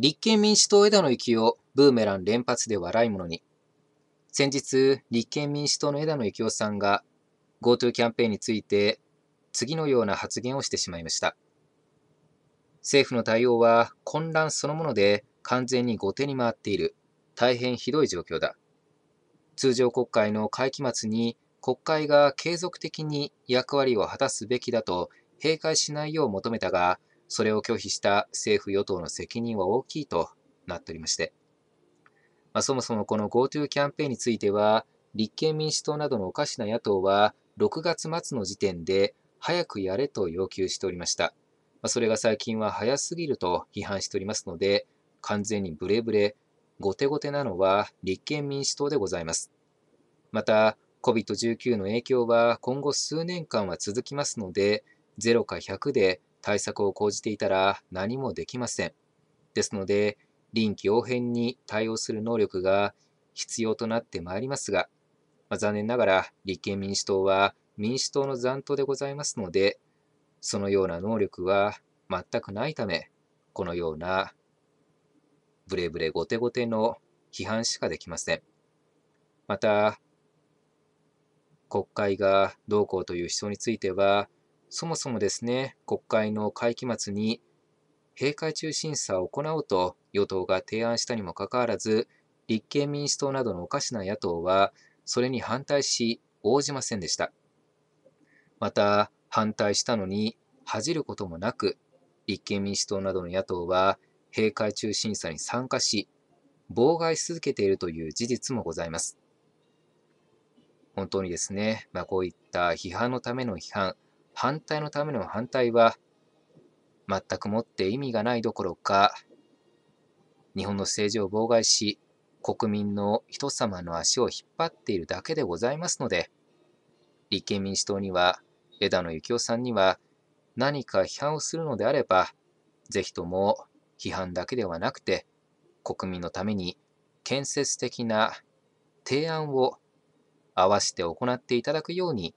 立憲民主党枝野幸男、ブーメラン連発で笑いものに。先日、立憲民主党の枝野幸男さんが GoTo キャンペーンについて次のような発言をしてしまいました。政府の対応は混乱そのもので完全に後手に回っている。大変ひどい状況だ。通常国会の会期末に国会が継続的に役割を果たすべきだと閉会しないよう求めたが、それを拒否した政府・与党の責任は大きいとなっておりまして、まあ、そもそもこの GoTo キャンペーンについては、立憲民主党などのおかしな野党は、6月末の時点で早くやれと要求しておりました。まあ、それが最近は早すぎると批判しておりますので、完全にブレブレ、後手後手なのは立憲民主党でございます。また、COVID-19 の影響は今後数年間は続きますので、0か100で対策を講じていたら何もできません。ですので、臨機応変に対応する能力が必要となってまいりますが、まあ、残念ながら立憲民主党は民主党の残党でございますので、そのような能力は全くないため、このようなブレブレ後手後手の批判しかできません。また、国会がどうこうという主張については、そもそもですね、国会の会期末に閉会中審査を行おうと与党が提案したにもかかわらず、立憲民主党などのおかしな野党は、それに反対し、応じませんでした。また、反対したのに恥じることもなく、立憲民主党などの野党は、閉会中審査に参加し、妨害し続けているという事実もございます。本当にですね、まあ、こういった批判のための批判、反対のための反対は、全くもって意味がないどころか、日本の政治を妨害し、国民の人様の足を引っ張っているだけでございますので、立憲民主党には、枝野幸男さんには、何か批判をするのであれば、ぜひとも批判だけではなくて、国民のために建設的な提案を合わせて行っていただくように